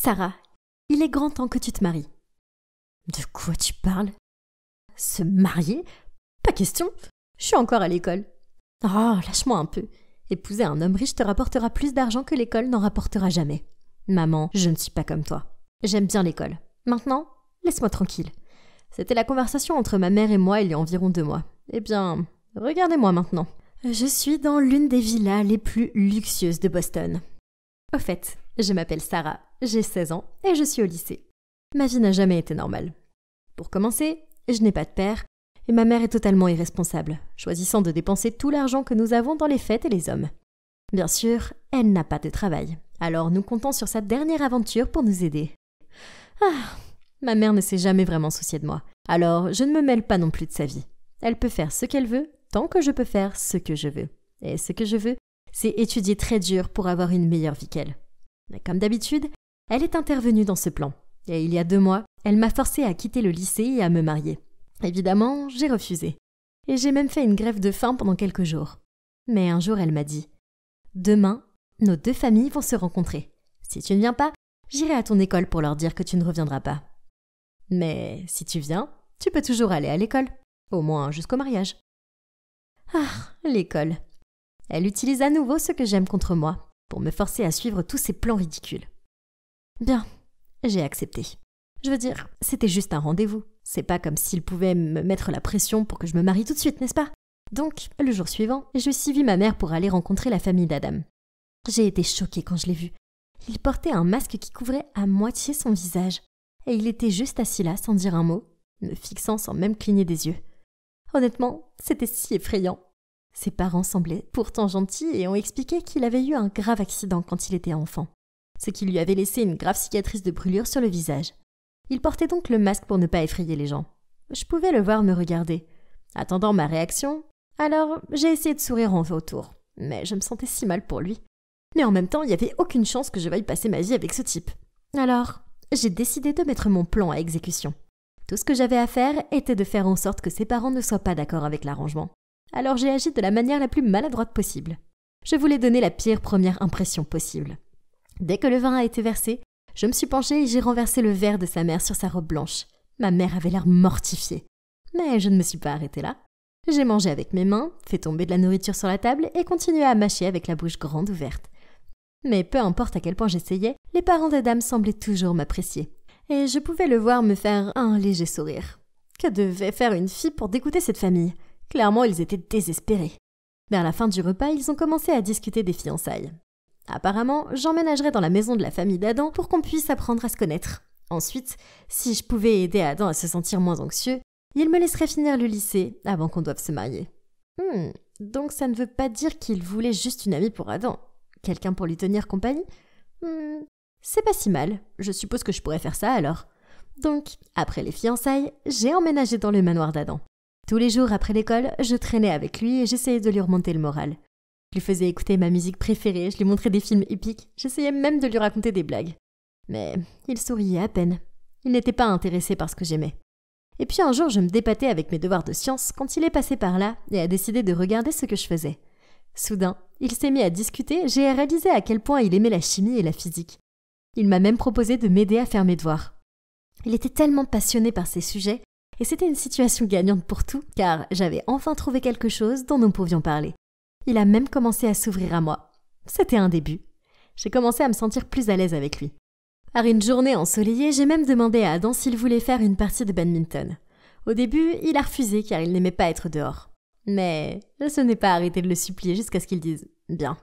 Sarah, il est grand temps que tu te maries. De quoi tu parles Se marier Pas question Je suis encore à l'école. Oh, lâche-moi un peu. Épouser un homme riche te rapportera plus d'argent que l'école n'en rapportera jamais. Maman, je ne suis pas comme toi. J'aime bien l'école. Maintenant, laisse-moi tranquille. C'était la conversation entre ma mère et moi il y a environ deux mois. Eh bien, regardez-moi maintenant. Je suis dans l'une des villas les plus luxueuses de Boston. Au fait, je m'appelle Sarah, j'ai 16 ans et je suis au lycée. Ma vie n'a jamais été normale. Pour commencer, je n'ai pas de père et ma mère est totalement irresponsable, choisissant de dépenser tout l'argent que nous avons dans les fêtes et les hommes. Bien sûr, elle n'a pas de travail, alors nous comptons sur sa dernière aventure pour nous aider. Ah, ma mère ne s'est jamais vraiment souciée de moi, alors je ne me mêle pas non plus de sa vie. Elle peut faire ce qu'elle veut tant que je peux faire ce que je veux. Et ce que je veux, c'est étudier très dur pour avoir une meilleure vie qu'elle comme d'habitude, elle est intervenue dans ce plan. Et il y a deux mois, elle m'a forcé à quitter le lycée et à me marier. Évidemment, j'ai refusé. Et j'ai même fait une grève de faim pendant quelques jours. Mais un jour, elle m'a dit Demain, nos deux familles vont se rencontrer. Si tu ne viens pas, j'irai à ton école pour leur dire que tu ne reviendras pas. Mais si tu viens, tu peux toujours aller à l'école, au moins jusqu'au mariage. Ah, l'école. Elle utilise à nouveau ce que j'aime contre moi, pour me forcer à suivre tous ces plans ridicules. Bien, j'ai accepté. Je veux dire, c'était juste un rendez-vous. C'est pas comme s'il pouvait me mettre la pression pour que je me marie tout de suite, n'est-ce pas Donc, le jour suivant, je suivis ma mère pour aller rencontrer la famille d'Adam. J'ai été choquée quand je l'ai vu. Il portait un masque qui couvrait à moitié son visage, et il était juste assis là sans dire un mot, me fixant sans même cligner des yeux. Honnêtement, c'était si effrayant ses parents semblaient pourtant gentils et ont expliqué qu'il avait eu un grave accident quand il était enfant, ce qui lui avait laissé une grave cicatrice de brûlure sur le visage. Il portait donc le masque pour ne pas effrayer les gens. Je pouvais le voir me regarder. Attendant ma réaction, alors j'ai essayé de sourire en retour, mais je me sentais si mal pour lui. Mais en même temps, il n'y avait aucune chance que je veuille passer ma vie avec ce type. Alors, j'ai décidé de mettre mon plan à exécution. Tout ce que j'avais à faire était de faire en sorte que ses parents ne soient pas d'accord avec l'arrangement. Alors j'ai agi de la manière la plus maladroite possible. Je voulais donner la pire première impression possible. Dès que le vin a été versé, je me suis penchée et j'ai renversé le verre de sa mère sur sa robe blanche. Ma mère avait l'air mortifiée. Mais je ne me suis pas arrêtée là. J'ai mangé avec mes mains, fait tomber de la nourriture sur la table et continué à mâcher avec la bouche grande ouverte. Mais peu importe à quel point j'essayais, les parents des dames semblaient toujours m'apprécier. Et je pouvais le voir me faire un léger sourire. Que devait faire une fille pour dégoûter cette famille Clairement, ils étaient désespérés. Vers la fin du repas, ils ont commencé à discuter des fiançailles. Apparemment, j'emménagerai dans la maison de la famille d'Adam pour qu'on puisse apprendre à se connaître. Ensuite, si je pouvais aider Adam à se sentir moins anxieux, il me laisserait finir le lycée avant qu'on doive se marier. Hmm, donc ça ne veut pas dire qu'il voulait juste une amie pour Adam. Quelqu'un pour lui tenir compagnie hmm, C'est pas si mal, je suppose que je pourrais faire ça alors. Donc, après les fiançailles, j'ai emménagé dans le manoir d'Adam. Tous les jours après l'école, je traînais avec lui et j'essayais de lui remonter le moral. Je lui faisais écouter ma musique préférée, je lui montrais des films épiques, j'essayais même de lui raconter des blagues. Mais il souriait à peine. Il n'était pas intéressé par ce que j'aimais. Et puis un jour, je me dépatais avec mes devoirs de science quand il est passé par là et a décidé de regarder ce que je faisais. Soudain, il s'est mis à discuter, j'ai réalisé à quel point il aimait la chimie et la physique. Il m'a même proposé de m'aider à faire mes devoirs. Il était tellement passionné par ces sujets et c'était une situation gagnante pour tout, car j'avais enfin trouvé quelque chose dont nous pouvions parler. Il a même commencé à s'ouvrir à moi. C'était un début. J'ai commencé à me sentir plus à l'aise avec lui. Par une journée ensoleillée, j'ai même demandé à Adam s'il voulait faire une partie de badminton. Au début, il a refusé car il n'aimait pas être dehors. Mais je ne suis pas arrêté de le supplier jusqu'à ce qu'il dise Bien.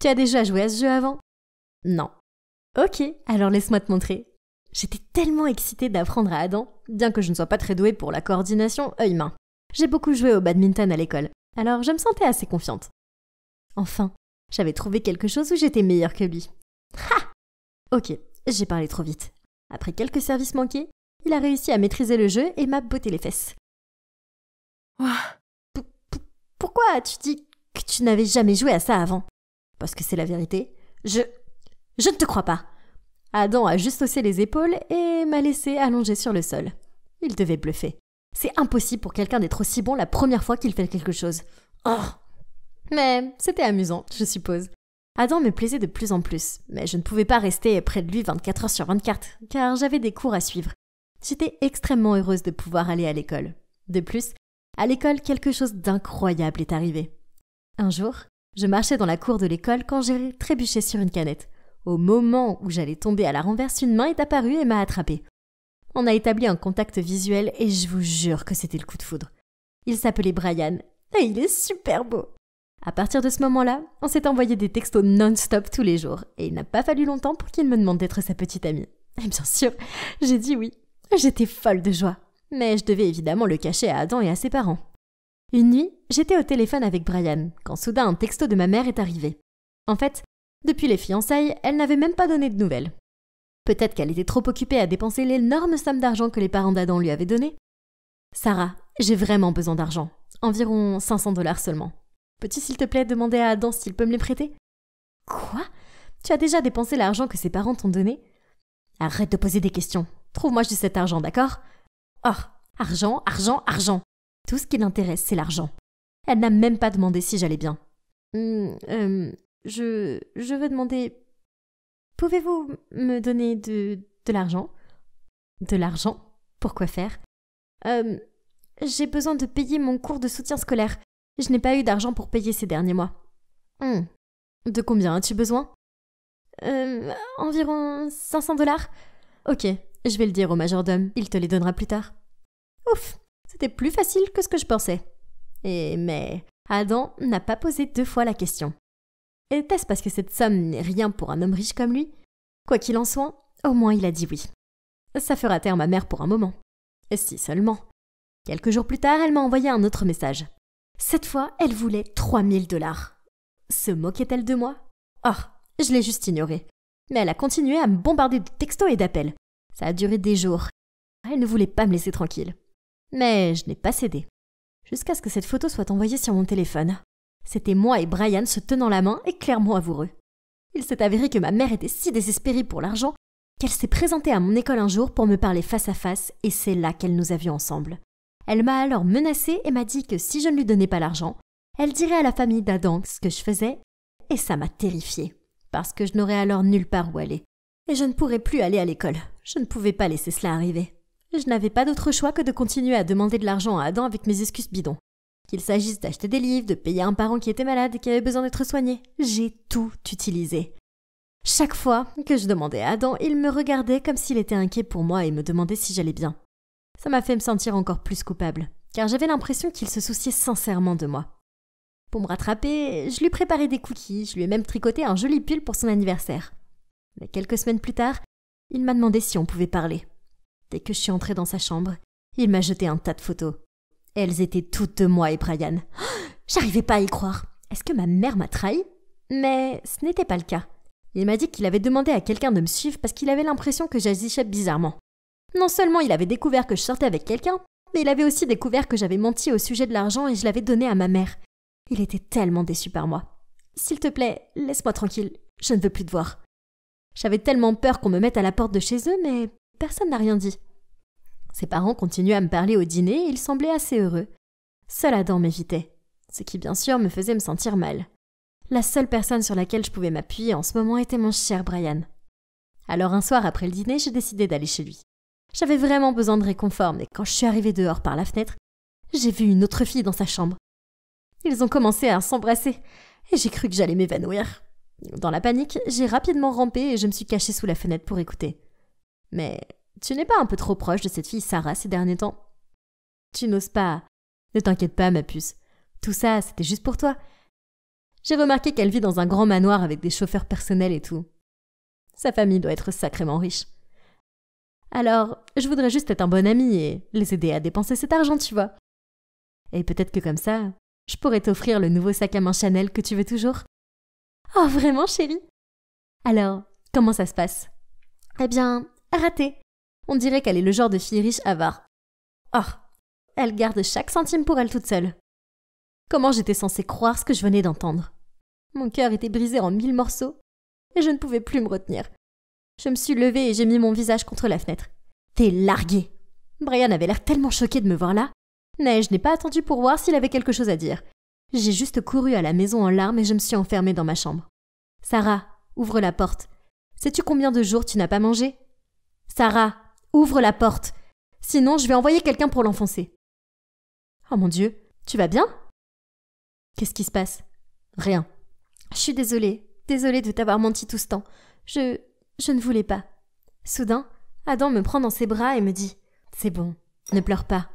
Tu as déjà joué à ce jeu avant Non. Ok, alors laisse-moi te montrer. J'étais tellement excitée d'apprendre à Adam, bien que je ne sois pas très douée pour la coordination œil-main. J'ai beaucoup joué au badminton à l'école, alors je me sentais assez confiante. Enfin, j'avais trouvé quelque chose où j'étais meilleure que lui. Ha Ok, j'ai parlé trop vite. Après quelques services manqués, il a réussi à maîtriser le jeu et m'a botté les fesses. Pourquoi tu dis que tu n'avais jamais joué à ça avant Parce que c'est la vérité. Je. Je ne te crois pas. Adam a juste haussé les épaules et m'a laissé allongé sur le sol. Il devait bluffer. C'est impossible pour quelqu'un d'être aussi bon la première fois qu'il fait quelque chose. Oh Mais c'était amusant, je suppose. Adam me plaisait de plus en plus, mais je ne pouvais pas rester près de lui 24 heures sur 24, car j'avais des cours à suivre. J'étais extrêmement heureuse de pouvoir aller à l'école. De plus, à l'école, quelque chose d'incroyable est arrivé. Un jour, je marchais dans la cour de l'école quand j'ai trébuché sur une canette. Au moment où j'allais tomber à la renverse, une main est apparue et m'a attrapée. On a établi un contact visuel et je vous jure que c'était le coup de foudre. Il s'appelait Brian et il est super beau. À partir de ce moment-là, on s'est envoyé des textos non-stop tous les jours et il n'a pas fallu longtemps pour qu'il me demande d'être sa petite amie. Et bien sûr, j'ai dit oui. J'étais folle de joie. Mais je devais évidemment le cacher à Adam et à ses parents. Une nuit, j'étais au téléphone avec Brian quand soudain un texto de ma mère est arrivé. En fait, depuis les fiançailles, elle n'avait même pas donné de nouvelles. Peut-être qu'elle était trop occupée à dépenser l'énorme somme d'argent que les parents d'Adam lui avaient donné. Sarah, j'ai vraiment besoin d'argent. Environ 500 dollars seulement. Peux-tu s'il te plaît demander à Adam s'il peut me les prêter Quoi Tu as déjà dépensé l'argent que ses parents t'ont donné Arrête de poser des questions. Trouve-moi juste cet argent, d'accord Oh, argent, argent, argent. Tout ce qui l'intéresse, c'est l'argent. Elle n'a même pas demandé si j'allais bien. Hum, je, je veux demander, pouvez-vous me donner de, de l'argent De l'argent Pour faire euh, J'ai besoin de payer mon cours de soutien scolaire. Je n'ai pas eu d'argent pour payer ces derniers mois. Hmm. De combien as-tu besoin euh, Environ 500 dollars. Ok, je vais le dire au majordome, il te les donnera plus tard. Ouf, c'était plus facile que ce que je pensais. Et mais Adam n'a pas posé deux fois la question est ce parce que cette somme n'est rien pour un homme riche comme lui Quoi qu'il en soit, au moins il a dit oui. Ça fera taire ma mère pour un moment. Et si seulement. Quelques jours plus tard, elle m'a envoyé un autre message. Cette fois, elle voulait 3000 dollars. Se moquait-elle de moi Or, ah, je l'ai juste ignorée. Mais elle a continué à me bombarder de textos et d'appels. Ça a duré des jours. Elle ne voulait pas me laisser tranquille. Mais je n'ai pas cédé. Jusqu'à ce que cette photo soit envoyée sur mon téléphone. C'était moi et Brian se tenant la main et clairement avoureux. Il s'est avéré que ma mère était si désespérée pour l'argent qu'elle s'est présentée à mon école un jour pour me parler face à face et c'est là qu'elle nous a vus ensemble. Elle m'a alors menacée et m'a dit que si je ne lui donnais pas l'argent, elle dirait à la famille d'Adam ce que je faisais et ça m'a terrifiée parce que je n'aurais alors nulle part où aller et je ne pourrais plus aller à l'école. Je ne pouvais pas laisser cela arriver. Je n'avais pas d'autre choix que de continuer à demander de l'argent à Adam avec mes excuses bidons. Qu'il s'agisse d'acheter des livres, de payer un parent qui était malade et qui avait besoin d'être soigné, j'ai tout utilisé. Chaque fois que je demandais à Adam, il me regardait comme s'il était inquiet pour moi et me demandait si j'allais bien. Ça m'a fait me sentir encore plus coupable, car j'avais l'impression qu'il se souciait sincèrement de moi. Pour me rattraper, je lui préparais des cookies, je lui ai même tricoté un joli pull pour son anniversaire. Mais quelques semaines plus tard, il m'a demandé si on pouvait parler. Dès que je suis entrée dans sa chambre, il m'a jeté un tas de photos. Elles étaient toutes moi et Brian. J'arrivais pas à y croire. Est-ce que ma mère m'a trahi Mais ce n'était pas le cas. Il m'a dit qu'il avait demandé à quelqu'un de me suivre parce qu'il avait l'impression que j'agissais bizarrement. Non seulement il avait découvert que je sortais avec quelqu'un, mais il avait aussi découvert que j'avais menti au sujet de l'argent et je l'avais donné à ma mère. Il était tellement déçu par moi. S'il te plaît, laisse-moi tranquille, je ne veux plus te voir. J'avais tellement peur qu'on me mette à la porte de chez eux, mais personne n'a rien dit. Ses parents continuaient à me parler au dîner et ils semblaient assez heureux. Seul Adam m'évitait, ce qui bien sûr me faisait me sentir mal. La seule personne sur laquelle je pouvais m'appuyer en ce moment était mon cher Brian. Alors un soir après le dîner, j'ai décidé d'aller chez lui. J'avais vraiment besoin de réconfort, mais quand je suis arrivée dehors par la fenêtre, j'ai vu une autre fille dans sa chambre. Ils ont commencé à s'embrasser, et j'ai cru que j'allais m'évanouir. Dans la panique, j'ai rapidement rampé et je me suis cachée sous la fenêtre pour écouter. Mais tu n'es pas un peu trop proche de cette fille Sarah ces derniers temps Tu n'oses pas. Ne t'inquiète pas, ma puce. Tout ça, c'était juste pour toi. J'ai remarqué qu'elle vit dans un grand manoir avec des chauffeurs personnels et tout. Sa famille doit être sacrément riche. Alors, je voudrais juste être un bon ami et les aider à dépenser cet argent, tu vois. Et peut-être que comme ça, je pourrais t'offrir le nouveau sac à main Chanel que tu veux toujours. Oh, vraiment, chérie Alors, comment ça se passe Eh bien, raté. On dirait qu'elle est le genre de fille riche avare. Or, ah, elle garde chaque centime pour elle toute seule. Comment j'étais censée croire ce que je venais d'entendre Mon cœur était brisé en mille morceaux et je ne pouvais plus me retenir. Je me suis levée et j'ai mis mon visage contre la fenêtre. T'es largué. Brian avait l'air tellement choqué de me voir là, mais je n'ai pas attendu pour voir s'il avait quelque chose à dire. J'ai juste couru à la maison en larmes et je me suis enfermée dans ma chambre. Sarah, ouvre la porte. Sais-tu combien de jours tu n'as pas mangé Sarah, Ouvre la porte. Sinon, je vais envoyer quelqu'un pour l'enfoncer. Oh mon Dieu, tu vas bien Qu'est-ce qui se passe Rien. Je suis désolée, désolée de t'avoir menti tout ce temps. Je. je ne voulais pas. Soudain, Adam me prend dans ses bras et me dit C'est bon, ne pleure pas.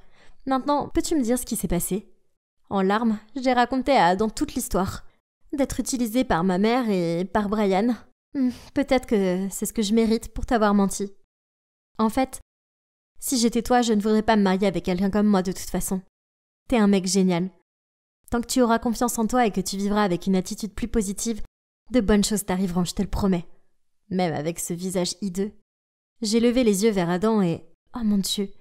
Maintenant, peux-tu me dire ce qui s'est passé En larmes, j'ai raconté à Adam toute l'histoire. D'être utilisée par ma mère et par Brian. Hmm, peut-être que c'est ce que je mérite pour t'avoir menti. En fait, si j'étais toi, je ne voudrais pas me marier avec quelqu'un comme moi de toute façon. T'es un mec génial. Tant que tu auras confiance en toi et que tu vivras avec une attitude plus positive, de bonnes choses t'arriveront, je te le promets. Même avec ce visage hideux. J'ai levé les yeux vers Adam et. Oh mon Dieu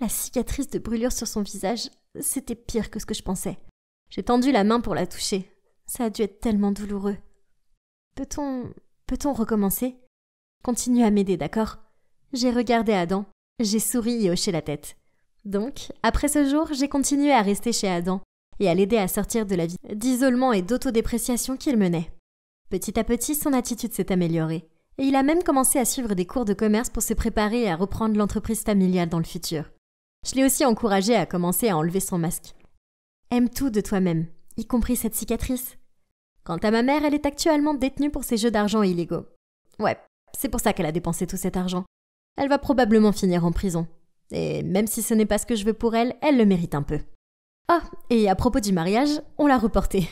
La cicatrice de brûlure sur son visage, c'était pire que ce que je pensais. J'ai tendu la main pour la toucher. Ça a dû être tellement douloureux. Peut-on. peut-on recommencer Continue à m'aider, d'accord j'ai regardé Adam, j'ai souri et hoché la tête. Donc, après ce jour, j'ai continué à rester chez Adam et à l'aider à sortir de la vie d'isolement et d'autodépréciation qu'il menait. Petit à petit, son attitude s'est améliorée, et il a même commencé à suivre des cours de commerce pour se préparer à reprendre l'entreprise familiale dans le futur. Je l'ai aussi encouragé à commencer à enlever son masque. Aime tout de toi-même, y compris cette cicatrice. Quant à ma mère, elle est actuellement détenue pour ses jeux d'argent illégaux. Ouais, c'est pour ça qu'elle a dépensé tout cet argent. Elle va probablement finir en prison. Et même si ce n'est pas ce que je veux pour elle, elle le mérite un peu. Ah, et à propos du mariage, on l'a reporté.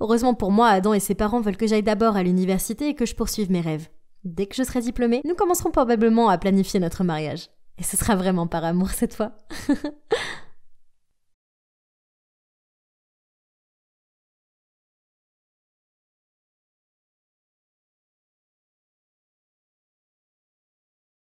Heureusement pour moi, Adam et ses parents veulent que j'aille d'abord à l'université et que je poursuive mes rêves. Dès que je serai diplômée, nous commencerons probablement à planifier notre mariage. Et ce sera vraiment par amour cette fois.